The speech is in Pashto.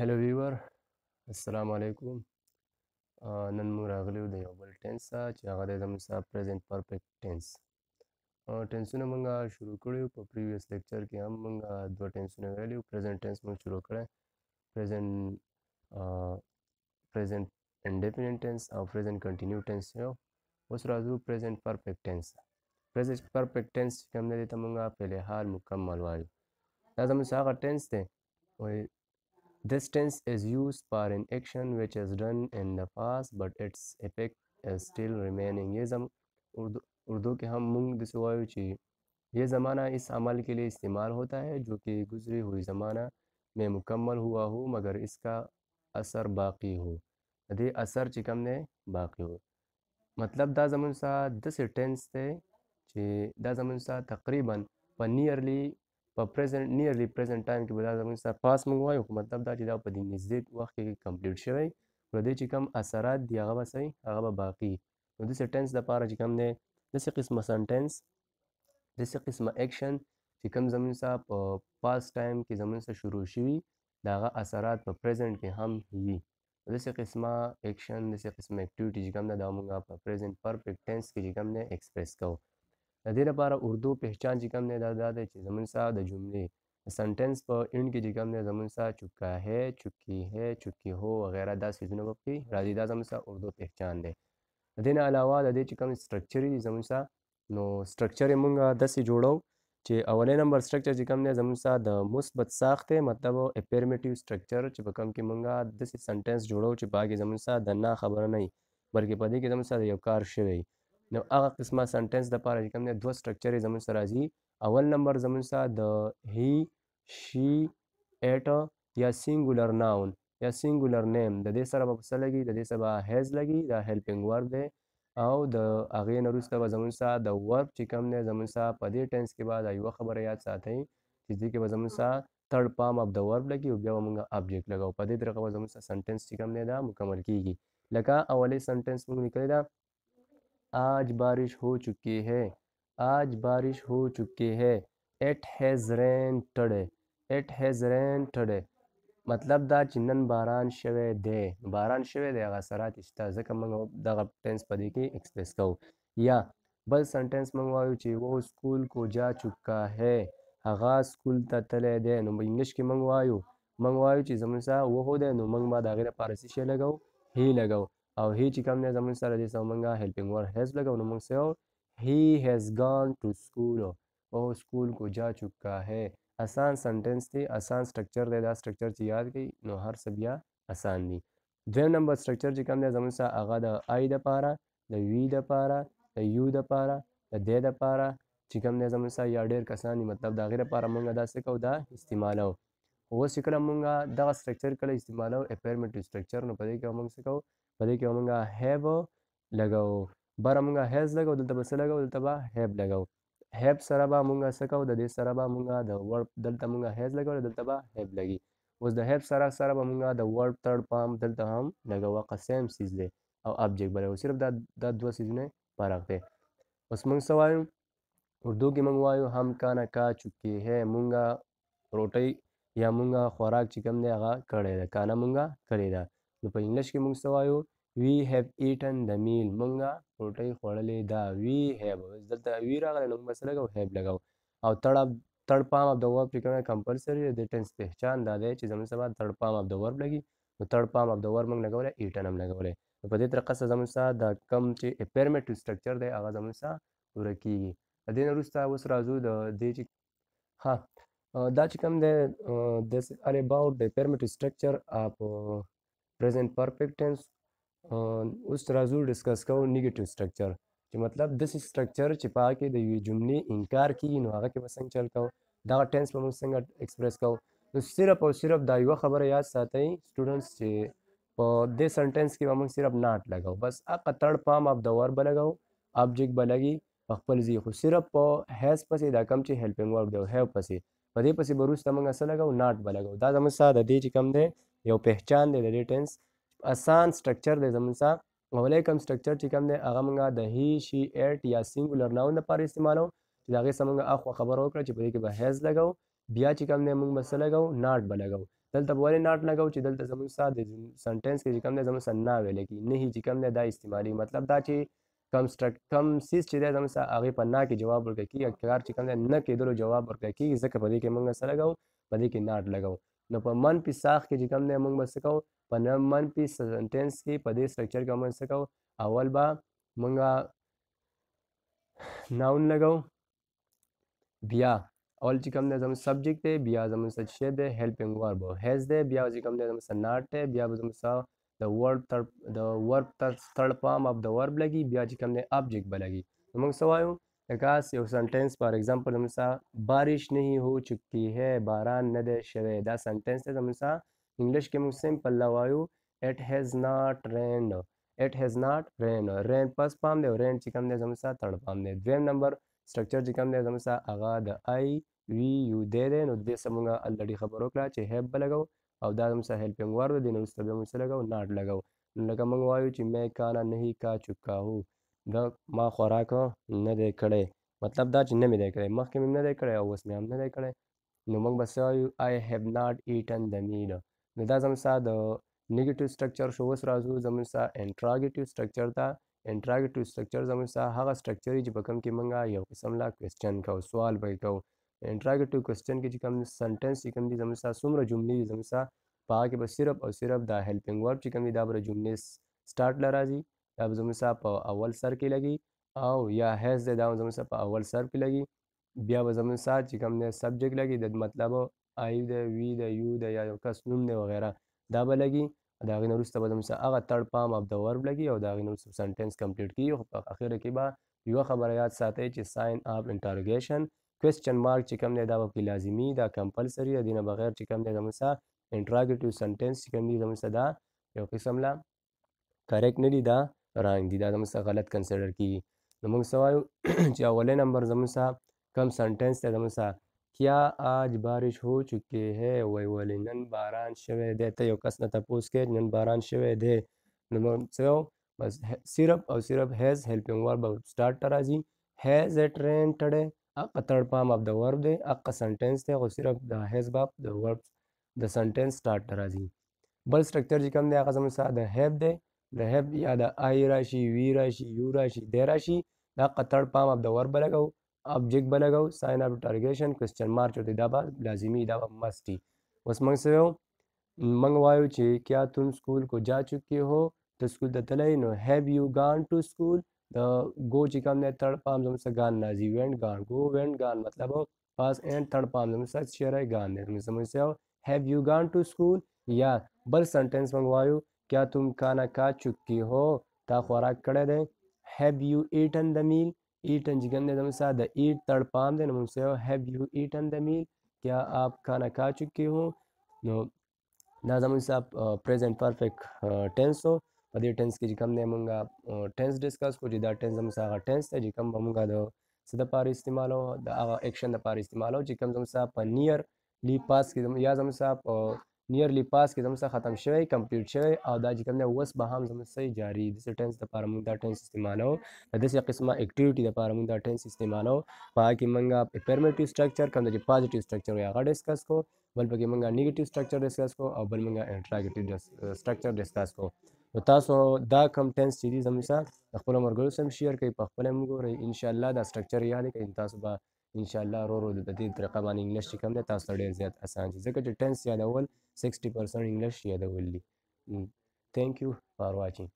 هلو ویور السلام علیکم نن موږ راغلی یو د یو بل ټینس ته چې هغه دی زموږ سره پرزینټ پرفیکټ ټینس ټینسونه موږ شروع کړي په پریویس لیکچر کې هم موږ دوه ټینسونه ویلي پرزینټ ټینس موږ شروع کړی پرزینټ پرزینټ انډیپینډنټ ټینس او پرزینټ کنټینیو ټینس یو اوس راځو پرزینټ پرفیکټ ټینس پرزینټ پرفیکټ ټینس چې کوم دی ته موږ په لحال مکمل وایو دا زموږ هغه ټینس دی Distance is used for an action which is done in the past but its effect is still remaining. ये जम उर्दू उर्दू के हम मुंग दिसवायुची ये ज़माना इस अमल के लिए इस्तेमाल होता है जो कि गुजरी हुई ज़माना में मुकम्मल हुआ हो मगर इसका असर बाकी हो यदि असर चिकम ने बाकी हो मतलब दा जमन सा दस टेंस थे दा जमन सा तकरीबन व नियरली په پریزنت نیرلی پریزنت ټایم کې به دا زموږ سرپاس موږ وایو خو مطلب دا چې دا په دې نږدې وخت کې کمپلیټ شوی پر دې چې کم اثرات دي هغه به صحیح هغه به باقی نو داسې ټینس دپاره چې کم دی داسې قسمه سنټینس داسې قسمه اکشن چې کم زموږ سره په پاس ټایم کې زموږ سره شروع شوي د هغه اثرات په پریزنت کې هم وي داسې قسمه اکشن داسې قسمه اکټیویټي چې کوم ده دا مونږ په پریزنت پرفیکټ ټینس کې چې کوم ده ایکسپریس کوو د دې لپاره اردو پہچان چې کوم نه دا د زمون سره د جملې سنټنس په اینډ کې چې کوم نه زمون سره چکا ہے چکی ہے چکی هو وغیرہ دا سیزونه په راځي دا زمون سره اردو پہچان دی د دې نه علاوه د دې چې کوم سټرکچر دی زمون سره نو سټرکچر مونږه د سې جوړو چې اولې نمبر سټرکچر چې کوم نه زمون سره د مثبت ساختې مطلب افرمیټیو سټرکچر چې په کوم کې مونږه د سې سنټنس جوړو چې باګه زمون سره د نه خبر نه بلکې په دې کې زمون سره یو کار شوی نو هغه قسمه سنټنس د پاره چې کوم دوه سټرکچرې زمون سره راځي اول نمبر زمون سره د هی شي اټ یا سنگولر ناون یا سنگولر نیم د دې سره په څه لګي د دې سره هیز لګي دا هیلپینګ ورب دی او د هغه نورسته به زمون سره د ورب چې کوم نه زمون سره په دې ټنس کې بعد یو خبره یاد ساتئ چې دې کې به زمون سره تھرډ پام اف د ورب لګي او بیا موږ ابجیکټ لګاو په دې طریقه به زمون سره سنټنس چې کوم نه دا مکمل کیږي لکه اولې سنټنس موږ نکړی دا आज बारिश हो चुकी है आज बारिश हो चुकी है it has rain today it has rain today مطلب دا چې نن باران شوی دی باران شوی دی هغه اثرات شته ځکه موږ دغه ټینس په دې کې ایکسپریس کوو یا بل سنټینس موږ وایو چې وہ سکول کو جا چکا ہے هغه سکول ته تللی دی نو انګلیش کې موږ وایو موږ وایو چې زمونږ سره وهو دی نو موږ به د هغې لپاره څه شی لګوو هی لګوو او هی چې کوم نه زمونږ سره دی زمونږه هیلپینګ ور هیز لګو نو موږ سه هی هیز گان ټو سکول او سکول کو جا چکا ہے آسان سنټنس دی آسان سټرکچر دی دا سټرکچر چې یاد کړئ نو هر څه بیا آسان دی دویم نمبر سټرکچر چې کوم دی زمونږ سره هغه د آی د پاره د وی د پاره د یو د پاره د د د پاره چې کوم دی زمونږ سره یا ډیر کسانی مطلب د غیره پاره مونږ دا څه کو دا استعمالو اوس چې کله مونږه دغه سټرکچر کله استعمالو اپیرمنټ سټرکچر نو پدې کې مونږ څه کوو په دې کې موږ هیو لګاو بار موږ هیز لګاو دلته بس لګاو دلته به هیب لګاو هیب سره به موږ سکو د دې سره به موږ د ورب دلته موږ هیز لګاو دلته به هیب لګي اوس د هیب سره سره به موږ د ورب ترډ پام دلته هم لګاو قسم سیز دی او ابجیکټ بلو صرف دا دا دوه سیزونه فرق دی اوس موږ سوایو اردو کې موږ وایو هم کانه کا چکی ہے مونږه روټۍ یا مونږه خوراک چې کوم دی هغه کړی ده کانه مونږه کړی ده نو په انګلیش کې موږ څه وایو وی هیو ایټن د میل مونږه روټۍ خوړلې ده وی هیو دلته وی راغلی نو موږ بس لګو هیو لګو او تړ تړ پام اف د ورب کې کومه کمپلسری د ټنس پہچان دا دی چې زموږ سبا تړ پام اف د ورب لګي نو تړ پام اف د ورب موږ لګولې ایټن هم لګولې نو په دې طریقه سره زموږ سره د کم چې اپیرمټ سټرکچر دی هغه زموږ سره ورکیږي د دې وروسته اوس راځو د دې چې ها دا چې کوم دی د ار اباوت د پیرمټ سټرکچر اپ پریزنٹ پرفیکټ ټینس اوس راځو ډیسکس کوو نیگیټیو سټرکچر چې مطلب داسې سټرکچر چې په هغه کې د یوې جملې انکار کیږي نو هغه کې به څنګه چل کوو دغه ټینس به موږ څنګه ایکسپریس کوو نو صرف او صرف دا یوه خبره یاد ساتئ سټوډنټس چې په دې سنټنس کې به موږ صرف ناټ لګاو بس هغه تړ پام اپ د ور به لګاو آبجیکټ به لګي په خپل ځای خو صرف په هیز پسې دا کم چې هیلپینګ ورک دی او هیو پسې په دې پسې به وروسته موږ څه لګاو ناټ به لګاو دا زموږ ساده دی چې کم دی یو پہچان دی د دې ټینس آسان سټرکچر دی زمونږ څخه اولی کوم سټرکچر چې کوم دی هغه مونږ د هی شي ایټ یا سینګولر ناون لپاره استعمالو چې د هغې سره مونږ اخوا خبره وکړه چې په دې کې به هیز لګو بیا چې کوم دی مونږ به څه لګو ناټ به لګو دلته به ولې ناټ لګو چې دلته زمونږ سره د سنټینس کې چې کوم دی زمونږ سره نه ویلې کېږي نه چې کوم دی دا استعمالي مطلب دا چې کم سټرک کم سیس چې دی زموږ سره هغې په نه کې جواب ورکړه کېږي کار چې کوم دی نه کېدلو جواب ورکړه کېږي ځکه په دې کې مونږ سره لګو په دې کې ناټ لګو نو په من پی ساخ کې چې کوم دی موږ به څه کوو په من پی سنټینس کې په دې سټرکچر کې موږ څه کوو اول به موږ ناون لګو بیا اول چې کوم دی زموږ سبجیکټ دی بیا زموږ څه شی دی هیلپینګ ورب هیز دی بیا چې کوم دی زموږ څه ناټ دی بیا به زموږ څه د ورب تر د ورب تر ثرد فارم اف د ورب لګي بیا چې کوم دی ابجیکټ به لګي موږ څه وایو دغه یو سنټنس فار ایگزامپل موږ بارش نه هو چکی ہے باران نه ده شوی دا سنټنس ته موږ انګلیش کې موږ سمپل لوایو it has not rained it has not rained rain پس پام دی rain چې کوم دی زموږ سره تړ پام دی دویم نمبر سټرکچر چې کوم دی زموږ سره هغه د آی وی یو دی دی نو دې سمونګه الډي خبرو کړه چې هیب بلګو او دا زموږ سره هیلپینګ ورد دی نو ستبه موږ سره لګو ناټ لګو لکه موږ وایو چې مې کانا نه کا چکا هو دا ما خوراک نه دی کړی مطلب دا چې نه مې دی کړی مخکې مې نه دی کړی او اوس مې هم نه دی کړی نو موږ به څه وایو آی هیو ناټ ایټن د میډ نو دا زموږ ستا د نیګیټیو سټرکچر شو اوس راځو زموږ ستا انټراګیټیو سټرکچر ته انټراګیټیو سټرکچر زموږ ستا هغه سټرکچر چې په کوم کې موږ یو قسم لا کوېسچن کوو سوال به کوو انټراګیټیو کوېسچن کې چې کوم سنټنس چې کوم دي زموږ ستا څومره جملې دي زموږ ستا په هغه کې به صرف او صرف دا هیلپینګ ورب چې کوم دي دا به جملې سټارټ له راځي دا به زموږ سره په اول سر کې لګي او یا هیز دی دا هم زموږ سره په اول سر کې لګي بیا به زموږ سره چې کوم دی سبجیکټ لګي د مطلب آی د وی د یو د یا یو کس نوم دی وغیره دا به لګي دا غین وروسته به زموږ هغه تړ پام اف د ورب لګي او دا غین وروسته سنټنس کمپلیټ کیږي خو په اخر کې به یو خبره یاد ساتئ چې ساين اف انټروګیشن کوېسچن مارک چې کوم دی دا به کې لازمی دا کمپلسری دی دینه بغیر چې کوم دی زموږ سره انټراګټیو سنټنس چې کوم دی زموږ سره دا یو قسم لا کریکټ نه دی دا رنګ دي دا زموږ څخه غلط کنسیډر کیږي نو موږ څه وایو چې اولې نمبر زموږ څخه کم سنټنس دی زموږ څخه کیا آج بارش هو چکې ہے وای ولې نن باران شوی دی ته یو کس نه تپوس کې نن باران شوی دی نو موږ څه وایو بس صرف او صرف هیز هیلپینګ ورب سٹارټ راځي هیز ا ټرین ټډه اقا third form of the verb دی اقا sentence دی خو صرف د has باب د verb د sentence start راځي بل structure چې کوم دی هغه زموږ د have دی د هیف یا د آی راشي وی راشي یو راشي دی راشي دا قطر پام اب د ور بلګو ابجیکټ بلګو ساين اپ ټارګیشن کوېسچن مارک چوتې دا به لازمی دا به مستی اوس موږ څه وایو موږ وایو چې کیا تم سکول کو جا چکے هو ته سکول ته تللی نو هیو یو ګان ټو سکول د ګو چې کوم دی تړ پام زموږ سره ګان نازي وینډ ګان ګو وینډ ګان مطلب پاس اینډ تړ پام زموږ سره چیرې ګان دی موږ سمجھ سیو هیو یو ګان ټو سکول یا بل سنټنس منګوایو کیا تم کھانا کھا چکی ہو تا خوراک کړی دی هیو یو ایټن د میل ایټن چې ګم دی د مسا د ایټ تړ پام دی نو موږ سوی هیو یو ایټن د میل کیا آپ کھانا کھا چکی ہو نو دا زموږ سا پریزنٹ پرفیکټ ټینس هو په دې ټینس کې چې کوم دی مونږه ټینس ډسکس کو چې دا ټینس زموږ سا هغه ټینس دی چې کوم به مونږه د څه دپاره استعمالو د هغه اکشن دپاره استعمالو چې کوم زموږ سا په نیر لی پاس کې یا زموږ سا نیرلی پاس کې زموږ ختم شوی کمپلیټ شوی او دا چې کوم دی اوس به هم زموږ سره جاری د ټینس د لپاره موږ دا ټینس استعمالو د دې قسمه اکټیویټي د لپاره موږ دا ټینس استعمالو پای کې موږ افرمیټیو سټرکچر کوم د پوزټیو سټرکچر یا غا ډیسکس کو بل پکې موږ نیگیټیو سټرکچر ډیسکس کو او بل موږ انټراګیټیو سټرکچر ډیسکس کو نو تاسو دا کم ټینس چې دي زموږ سره خپل مرګرو سم شیر کوي په خپل موږ ان شاء الله دا سټرکچر یاد کړئ تاسو به ان شاء الله ورو ورو د دې طریقه باندې انګلیش چې کوم دی تاسو ته ډېر زیات اسان شي ځکه چې ټینس یادول 60% انګلیش یادول دي تھینک یو فار واچینګ